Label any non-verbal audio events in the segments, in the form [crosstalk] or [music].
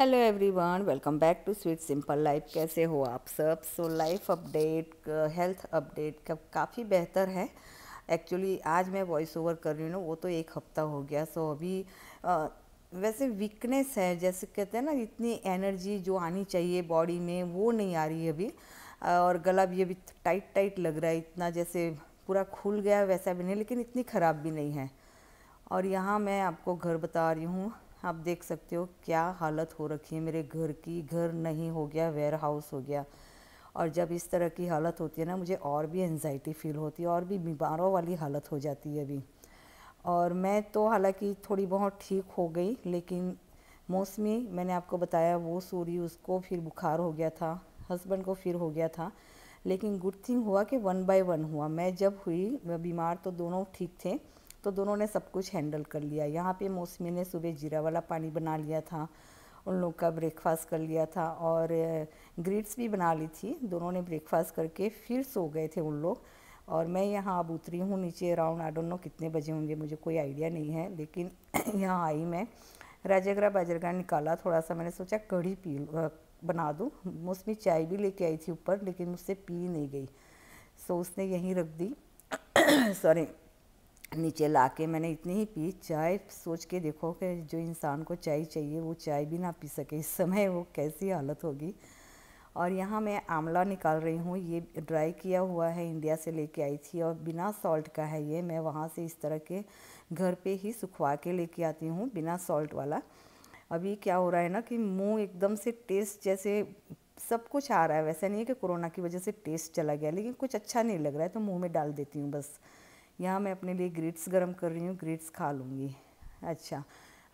hello everyone welcome back to sweet simple life कैसे हो आप सब so life update health update का काफ़ी बेहतर है एक्चुअली आज मैं वॉइस ओवर कर रही हूँ ना वो तो एक हफ्ता हो गया सो so अभी आ, uh, वैसे वीकनेस है जैसे कहते हैं ना इतनी एनर्जी जो आनी चाहिए बॉडी में वो नहीं आ रही अभी uh, और गला भी अभी टाइट टाइट लग रहा है इतना जैसे पूरा खुल गया वैसा भी नहीं लेकिन इतनी ख़राब भी नहीं है और यहाँ मैं आपको घर बता रही हूँ आप देख सकते हो क्या हालत हो रखी है मेरे घर की घर नहीं हो गया वेयर हाउस हो गया और जब इस तरह की हालत होती है ना मुझे और भी एनजाइटी फील होती है और भी बीमारों वाली हालत हो जाती है अभी और मैं तो हालांकि थोड़ी बहुत ठीक हो गई लेकिन मौसमी मैंने आपको बताया वो सूरी उसको फिर बुखार हो गया था हस्बैंड को फिर हो गया था लेकिन गुड थिंग हुआ कि वन बाय वन हुआ मैं जब हुई बीमार तो दोनों ठीक थे तो दोनों ने सब कुछ हैंडल कर लिया यहाँ पे मौसमी ने सुबह जीरा वाला पानी बना लिया था उन लोग का ब्रेकफास्ट कर लिया था और ग्रीट्स भी बना ली थी दोनों ने ब्रेकफास्ट करके फिर सो गए थे उन लोग और मैं यहाँ अब उतरी हूँ नीचे अराउंड आई डोंट नो कितने बजे होंगे मुझे कोई आइडिया नहीं है लेकिन [clears throat] यहाँ आई मैं राजागरा बाजरगा निकाला थोड़ा सा मैंने सोचा कढ़ी पी बना दूँ मौसमी चाय भी लेके आई थी ऊपर लेकिन मुझसे पी नहीं गई सो उसने यहीं रख दी सॉरी [clears throat] नीचे ला के मैंने इतनी ही पी चाय सोच के देखो कि जो इंसान को चाय चाहिए वो चाय भी ना पी सके इस समय वो कैसी हालत होगी और यहाँ मैं आंवला निकाल रही हूँ ये ड्राई किया हुआ है इंडिया से लेके आई थी और बिना सॉल्ट का है ये मैं वहाँ से इस तरह के घर पे ही सुखवा के लेके आती हूँ बिना सॉल्ट वाला अभी क्या हो रहा है ना कि मुँह एकदम से टेस्ट जैसे सब कुछ आ रहा है वैसा नहीं है कि कोरोना की वजह से टेस्ट चला गया लेकिन कुछ अच्छा नहीं लग रहा है तो मुँह में डाल देती हूँ बस यहाँ मैं अपने लिए ग्रिट्स गर्म कर रही हूँ ग्रिट्स खा लूँगी अच्छा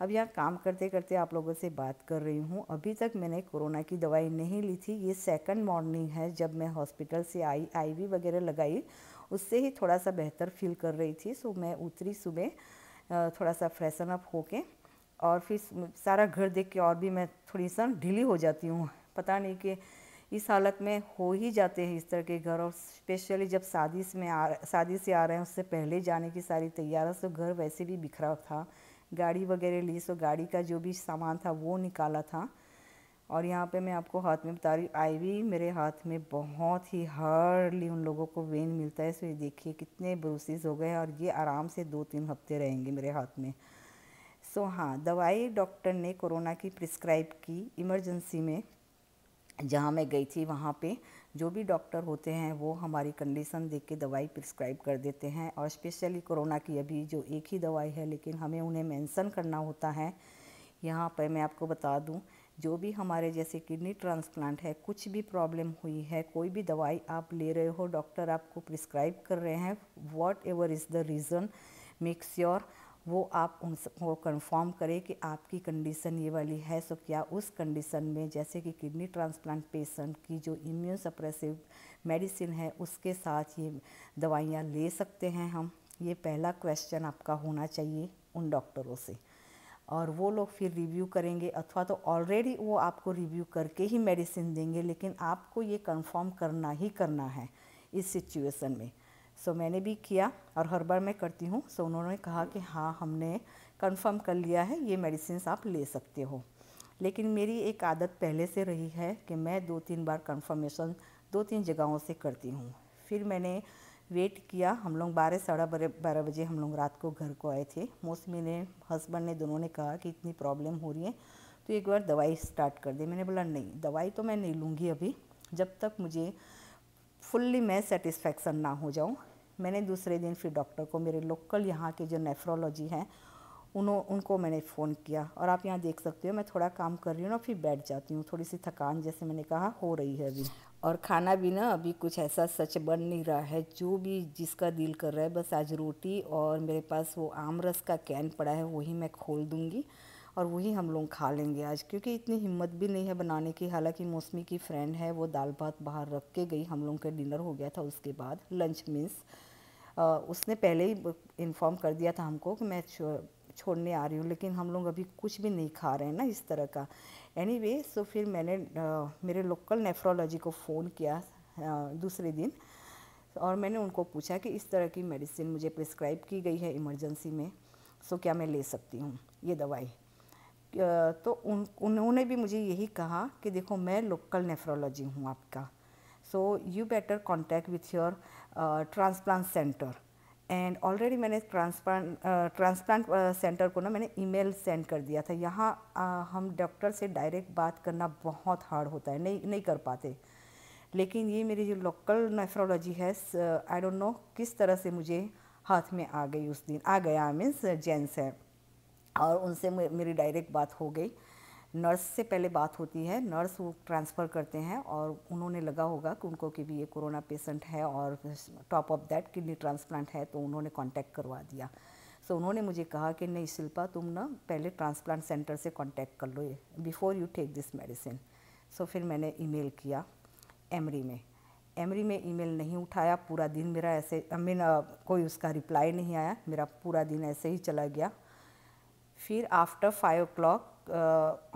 अब यहाँ काम करते करते आप लोगों से बात कर रही हूँ अभी तक मैंने कोरोना की दवाई नहीं ली थी ये सेकंड मॉर्निंग है जब मैं हॉस्पिटल से आई आईवी वगैरह लगाई उससे ही थोड़ा सा बेहतर फील कर रही थी सो मैं उतरी सुबह थोड़ा सा फ्रेशन अप होके और फिर सारा घर देख के और भी मैं थोड़ी सा ढीली हो जाती हूँ पता नहीं कि इस हालत में हो ही जाते हैं इस तरह के घर और स्पेशली जब शादी में आ शादी से आ रहे हैं उससे पहले जाने की सारी तैयार तो घर वैसे भी बिखरा था गाड़ी वगैरह ली सो तो गाड़ी का जो भी सामान था वो निकाला था और यहाँ पे मैं आपको हाथ में बता रही आई भी मेरे हाथ में बहुत ही हार्डली उन लोगों को वेन मिलता है सो तो ये देखिए कितने ब्रोसेज हो गए और ये आराम से दो तीन हफ्ते रहेंगे मेरे हाथ में सो हाँ दवाई डॉक्टर ने कोरोना की प्रिस्क्राइब की इमरजेंसी में जहाँ मैं गई थी वहाँ पे जो भी डॉक्टर होते हैं वो हमारी कंडीशन देख के दवाई प्रिस्क्राइब कर देते हैं और स्पेशली कोरोना की अभी जो एक ही दवाई है लेकिन हमें उन्हें मेंशन करना होता है यहाँ पर मैं आपको बता दूँ जो भी हमारे जैसे किडनी ट्रांसप्लांट है कुछ भी प्रॉब्लम हुई है कोई भी दवाई आप ले रहे हो डॉक्टर आपको प्रिस्क्राइब कर रहे हैं whatever is the reason make sure sure वो आप उनको कंफर्म करें कि आपकी कंडीशन ये वाली है सो क्या उस कंडीशन में जैसे कि किडनी ट्रांसप्लांट पेशेंट की जो इम्यून सप्रेसिव मेडिसिन है उसके साथ ये दवाइयाँ ले सकते हैं हम ये पहला क्वेश्चन आपका होना चाहिए उन डॉक्टरों से और वो लोग फिर रिव्यू करेंगे अथवा तो ऑलरेडी वो आपको रिव्यू करके ही मेडिसिन देंगे लेकिन आपको ये कंफर्म करना ही करना है इस सिचुएशन में सो so, मैंने भी किया और हर बार मैं करती हूँ सो so, उन्होंने कहा कि हाँ हमने कंफर्म कर लिया है ये मेडिसिन आप ले सकते हो लेकिन मेरी एक आदत पहले से रही है कि मैं दो तीन बार कंफर्मेशन दो तीन जगहों से करती हूँ फिर मैंने वेट किया हम लोग बारह साढ़ा बारह बजे हम लोग रात को घर को आए थे मोस्ट ने हस्बैंड ने दोनों ने कहा कि इतनी प्रॉब्लम हो रही है तो एक बार दवाई स्टार्ट कर दे मैंने बोला नहीं दवाई तो मैं नहीं लूँगी अभी जब तक मुझे फुल्ली मैं सेटिस्फेक्शन ना हो जाऊँ मैंने दूसरे दिन फिर डॉक्टर को मेरे लोकल यहाँ के जो नेफ्रोलॉजी हैं उन्हों उनको मैंने फ़ोन किया और आप यहाँ देख सकते हो मैं थोड़ा काम कर रही हूँ ना फिर बैठ जाती हूँ थोड़ी सी थकान जैसे मैंने कहा हो रही है अभी और खाना भी ना अभी कुछ ऐसा सच बन नहीं रहा है जो भी जिसका दिल कर रहा है बस आज रोटी और मेरे पास वो आम रस का कैन पड़ा है वही मैं खोल दूँगी और वही हम लोग खा लेंगे आज क्योंकि इतनी हिम्मत भी नहीं है बनाने की हालांकि मौसमी की फ्रेंड है वो दाल भात बाहर रख के गई हम लोग का डिनर हो गया था उसके बाद लंच मीन्स उसने पहले ही इन्फॉर्म कर दिया था हमको कि मैं छोड़ने आ रही हूँ लेकिन हम लोग अभी कुछ भी नहीं खा रहे हैं ना इस तरह का एनी वे सो फिर मैंने आ, मेरे लोकल नेफ्रोलॉजी को फ़ोन किया आ, दूसरे दिन और मैंने उनको पूछा कि इस तरह की मेडिसिन मुझे प्रिस्क्राइब की गई है इमरजेंसी में सो क्या मैं ले सकती हूँ ये दवाई तो उन उन्होंने भी मुझे यही कहा कि देखो मैं लोकल नेफ्रोलॉजी हूँ आपका so you better contact with your transplant centre and already मैंने ट्रांसप्लांट ट्रांसप्लांट सेंटर को ना मैंने ईमेल सेंड कर दिया था यहाँ uh, हम डॉक्टर से डायरेक्ट बात करना बहुत हार्ड होता है नहीं नहीं कर पाते लेकिन ये मेरी जो लोकल नेफ्रोलॉजी है आई डोंट नो किस तरह से मुझे हाथ में आ गई उस दिन आ गया मीन्स जेंस है और उनसे मेरी डायरेक्ट बात हो गई नर्स से पहले बात होती है नर्स वो ट्रांसफ़र करते हैं और उन्होंने लगा होगा कि उनको कि भी ये कोरोना पेशेंट है और top of that kidney transplant है तो उन्होंने कांटेक्ट करवा दिया सो so, उन्होंने मुझे कहा कि नहीं शिल्पा तुम ना पहले ट्रांसप्लांट सेंटर से कांटेक्ट कर लो ये before you take this medicine so फिर मैंने ईमेल किया एमरी में एमरी में ईमेल नहीं उठाया पूरा दिन मेरा ऐसे आई मीन कोई उसका रिप्लाई नहीं आया मेरा पूरा दिन ऐसे ही चला गया फिर after five o'clock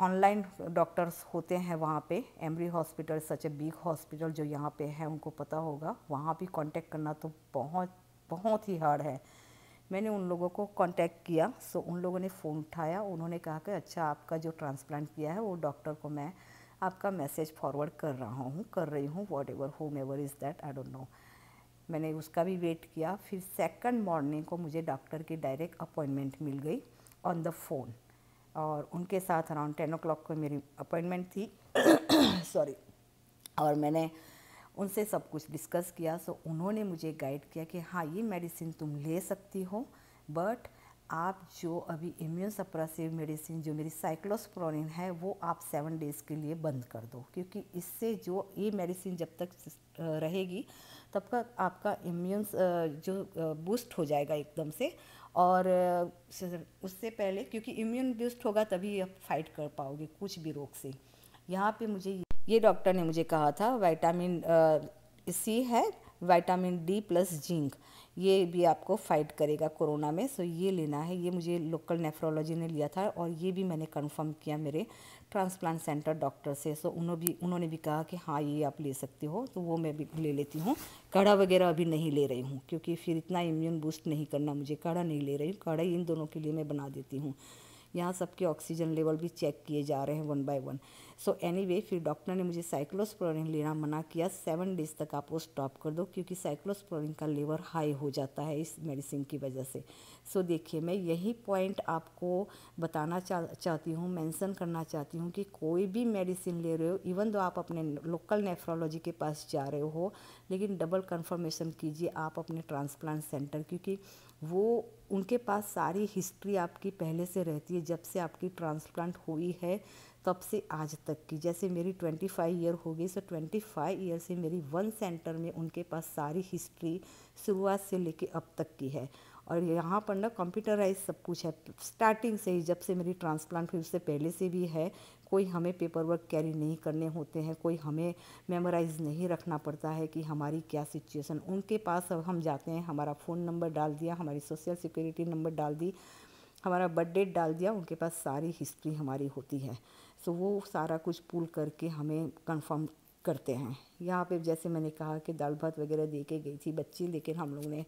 online doctors होते हैं वहाँ पे Emory hospital such a big hospital जो यहाँ पे है उनको पता होगा वहाँ भी कांटेक्ट करना तो बहुत बहुत ही हार्ड है मैंने उन लोगों को कांटेक्ट किया सो उन लोगों ने फ़ोन उठाया उन्होंने कहा कि अच्छा आपका जो ट्रांसप्लांट किया है वो डॉक्टर को मैं आपका मैसेज फॉरवर्ड कर रहा हूँ कर रही हूँ whatever whomever is that I don't know मैंने उसका भी वेट किया फिर सेकंड मॉर्निंग को मुझे डॉक्टर की डायरेक्ट अपॉइंटमेंट मिल गई ऑन द फ़ोन और उनके साथ अराउंड टेन ओ क्लॉक को मेरी अपॉइंटमेंट थी सॉरी [coughs] और मैंने उनसे सब कुछ डिस्कस किया सो उन्होंने मुझे गाइड किया कि हाँ ये मेडिसिन तुम ले सकती हो बट आप जो अभी इम्यून सप्रेसिव मेडिसिन जो मेरी साइक्लोस्प्रोनिन है वो आप सेवन डेज़ के लिए बंद कर दो क्योंकि इससे जो ये मेडिसिन जब तक रहेगी तब तक आपका इम्यून जो बूस्ट हो जाएगा एकदम से और उससे पहले क्योंकि इम्यून बूस्ट होगा तभी आप फाइट कर पाओगे कुछ भी रोग से यहाँ पे मुझे ये डॉक्टर ने मुझे कहा था वाइटामिन सी है वाइटामिन डी प्लस जिंक ये भी आपको फाइट करेगा कोरोना में सो ये लेना है ये मुझे लोकल नेफ्रोलॉजी ने लिया था और ये भी मैंने कंफर्म किया मेरे ट्रांसप्लांट सेंटर डॉक्टर से सो उन्होंने भी उन्होंने भी कहा कि हाँ ये आप ले सकते हो तो वो मैं भी ले लेती हूँ काढ़ा वगैरह अभी नहीं ले रही हूँ क्योंकि फिर इतना इम्यून बूस्ट नहीं करना मुझे काढ़ा नहीं ले रही हूँ काढ़ा इन दोनों के लिए मैं बना देती हूँ यहाँ सबके ऑक्सीजन लेवल भी चेक किए जा रहे हैं one by one so anyway फिर डॉक्टर ने मुझे साइक्लोस्प्लोरिन लेना मना किया सेवन डेज तक आप वो स्टॉप कर दो क्योंकि साइक्लोस्प्लोरिन का लेवल हाई हो जाता है इस मेडिसिन की वजह से सो so, देखिए मैं यही पॉइंट आपको बताना चा, चाहती हूँ मेंशन करना चाहती हूँ कि कोई भी मेडिसिन ले रहे हो इवन दो आप अपने लोकल नेफ्रोलॉजी के पास जा रहे हो लेकिन डबल कन्फर्मेशन कीजिए आप अपने ट्रांसप्लांट सेंटर क्योंकि वो उनके पास सारी हिस्ट्री आपकी पहले से रहती है जब से आपकी ट्रांसप्लांट हुई है तब से आज तक की जैसे मेरी ट्वेंटी फाइव ईयर हो गई सो ट्वेंटी फाइव ईयर से मेरी वन सेंटर में उनके पास सारी हिस्ट्री शुरुआत से लेके अब तक की है और यहाँ पर ना कंप्यूटराइज सब कुछ है स्टार्टिंग से ही जब से मेरी ट्रांसप्लांट हुई उससे पहले से भी है कोई हमें पेपर वर्क कैरी नहीं करने होते हैं कोई हमें मेमोराइज़ नहीं रखना पड़ता है कि हमारी क्या सिचुएसन उनके पास अब हम जाते हैं हमारा फ़ोन नंबर डाल दिया हमारी सोशल सिक्योरिटी नंबर डाल दी हमारा बर्थ डेट डाल दिया उनके पास सारी हिस्ट्री हमारी होती है सो वो सारा कुछ पुल करके हमें कंफर्म करते हैं यहाँ पे जैसे मैंने कहा कि दाल भात वगैरह दे के गई थी बच्ची लेकिन हम लोग ने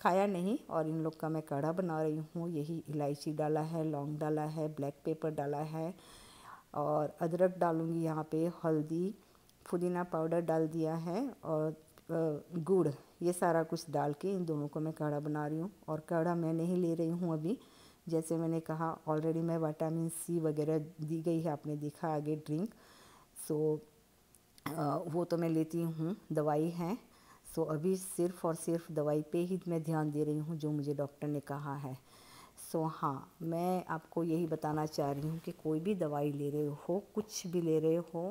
खाया नहीं और इन लोग का मैं काढ़ा बना रही हूँ यही इलायची डाला है लौंग डाला है ब्लैक पेपर डाला है और अदरक डालूँगी यहाँ पे हल्दी पुदीना पाउडर डाल दिया है और गुड़ ये सारा कुछ डाल के इन दोनों को मैं काढ़ा बना रही हूँ और काढ़ा मैं नहीं ले रही हूँ अभी जैसे मैंने कहा ऑलरेडी मैं विटामिन सी वगैरह दी गई है आपने देखा आगे ड्रिंक सो वो तो मैं लेती हूँ दवाई है सो अभी सिर्फ़ और सिर्फ दवाई पे ही मैं ध्यान दे रही हूँ जो मुझे डॉक्टर ने कहा है सो हाँ मैं आपको यही बताना चाह रही हूँ कि कोई भी दवाई ले रहे हो कुछ भी ले रहे हो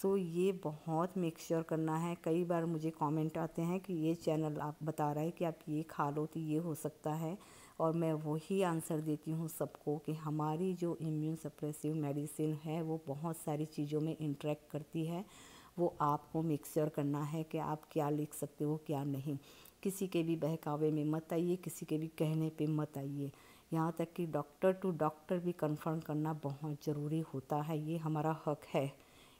सो ये बहुत मिक्सचर करना है कई बार मुझे कमेंट आते हैं कि ये चैनल आप बता रहा है कि आप ये खा लो तो ये हो सकता है और मैं वही आंसर देती हूँ सबको कि हमारी जो इम्यून सप्रेसिव मेडिसिन है वो बहुत सारी चीज़ों में इंट्रैक्ट करती है वो आपको मिक्सचर करना है कि आप क्या लिख सकते हो क्या नहीं किसी के भी बहकावे में मत आइए किसी के भी कहने पे मत आइए यहाँ तक कि डॉक्टर टू डॉक्टर भी कंफर्म करना बहुत ज़रूरी होता है ये हमारा हक है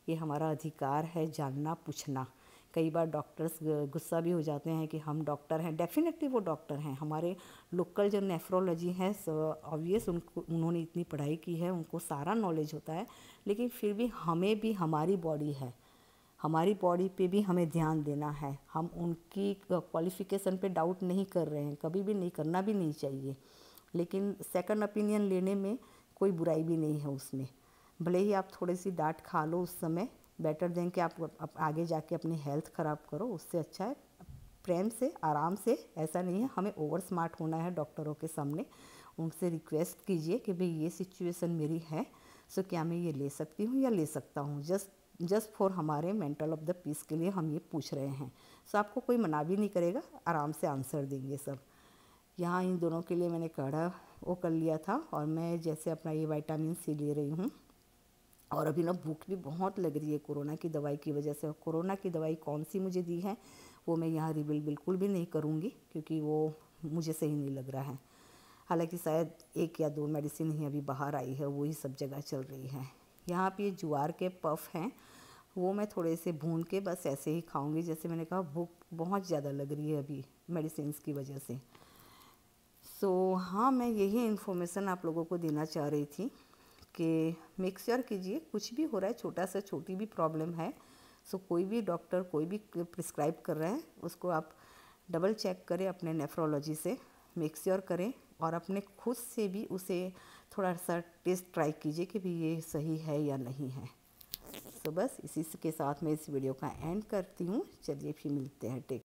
ये हमारा अधिकार है जानना पूछना कई बार डॉक्टर्स गुस्सा भी हो जाते हैं कि हम डॉक्टर हैं डेफिनेटली वो डॉक्टर हैं हमारे लोकल जो नेफ्रोलॉजी हैं ऑब्वियस उनको उन्होंने इतनी पढ़ाई की है उनको सारा नॉलेज होता है लेकिन फिर भी हमें भी हमारी बॉडी है हमारी बॉडी पे भी हमें ध्यान देना है हम उनकी क्वालिफ़िकेशन पे डाउट नहीं कर रहे हैं कभी भी नहीं करना भी नहीं चाहिए लेकिन सेकंड ओपिनियन लेने में कोई बुराई भी नहीं है उसमें भले ही आप थोड़ी सी डांट खा लो उस समय बेटर दें कि आप, आगे जाके अपनी हेल्थ ख़राब करो उससे अच्छा है प्रेम से आराम से ऐसा नहीं है हमें ओवर स्मार्ट होना है डॉक्टरों के सामने उनसे रिक्वेस्ट कीजिए कि भाई ये सिचुएशन मेरी है सो क्या मैं ये ले सकती हूँ या ले सकता हूँ जस्ट जस्ट फॉर हमारे मेंटल ऑफ द पीस के लिए हम ये पूछ रहे हैं सो आपको कोई मना भी नहीं करेगा आराम से आंसर देंगे सब यहाँ इन दोनों के लिए मैंने काढ़ा वो कर लिया था और मैं जैसे अपना ये वाइटामिन सी ले रही हूँ और अभी ना भूख भी बहुत लग रही है कोरोना की दवाई की वजह से कोरोना की दवाई कौन सी मुझे दी है वो मैं यहाँ रिविल बिल्कुल भी नहीं करूँगी क्योंकि वो मुझे सही नहीं लग रहा है हालांकि शायद एक या दो मेडिसिन ही अभी बाहर आई है वही सब जगह चल रही है यहाँ पे ज्वार के पफ हैं वो मैं थोड़े से भून के बस ऐसे ही खाऊंगी जैसे मैंने कहा भूख बहुत ज़्यादा लग रही है अभी मेडिसिन की वजह से सो so, हाँ मैं यही इन्फॉर्मेशन आप लोगों को देना चाह रही थी कि मिक्सचर कीजिए कुछ भी हो रहा है छोटा सा छोटी भी प्रॉब्लम है सो so, कोई भी डॉक्टर कोई भी प्रिस्क्राइब कर रहे हैं उसको आप डबल चेक करें अपने नेफ्रोलॉजी से मिक्सचर करें और अपने खुद से भी उसे थोड़ा सा टेस्ट ट्राई कीजिए कि भी ये सही है या नहीं है तो so, बस इसी के साथ मैं इस वीडियो का एंड करती हूँ चलिए फिर मिलते हैं टेक